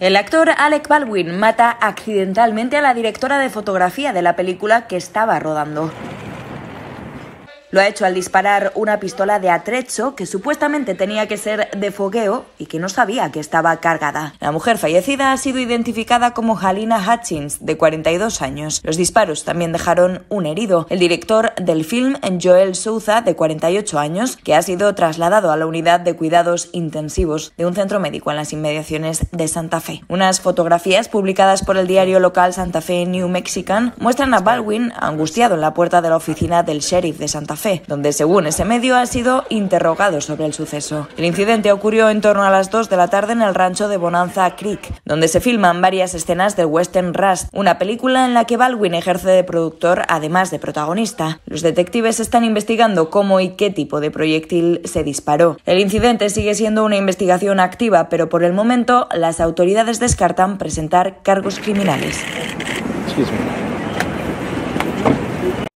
El actor Alec Baldwin mata accidentalmente a la directora de fotografía de la película que estaba rodando. Lo ha hecho al disparar una pistola de atrecho que supuestamente tenía que ser de fogueo y que no sabía que estaba cargada. La mujer fallecida ha sido identificada como Halina Hutchins, de 42 años. Los disparos también dejaron un herido. El director del film, Joel Souza, de 48 años, que ha sido trasladado a la unidad de cuidados intensivos de un centro médico en las inmediaciones de Santa Fe. Unas fotografías publicadas por el diario local Santa Fe New Mexican muestran a Baldwin angustiado en la puerta de la oficina del sheriff de Santa Fe donde según ese medio ha sido interrogado sobre el suceso. El incidente ocurrió en torno a las 2 de la tarde en el rancho de Bonanza Creek, donde se filman varias escenas de Western Rust, una película en la que Baldwin ejerce de productor además de protagonista. Los detectives están investigando cómo y qué tipo de proyectil se disparó. El incidente sigue siendo una investigación activa, pero por el momento las autoridades descartan presentar cargos criminales.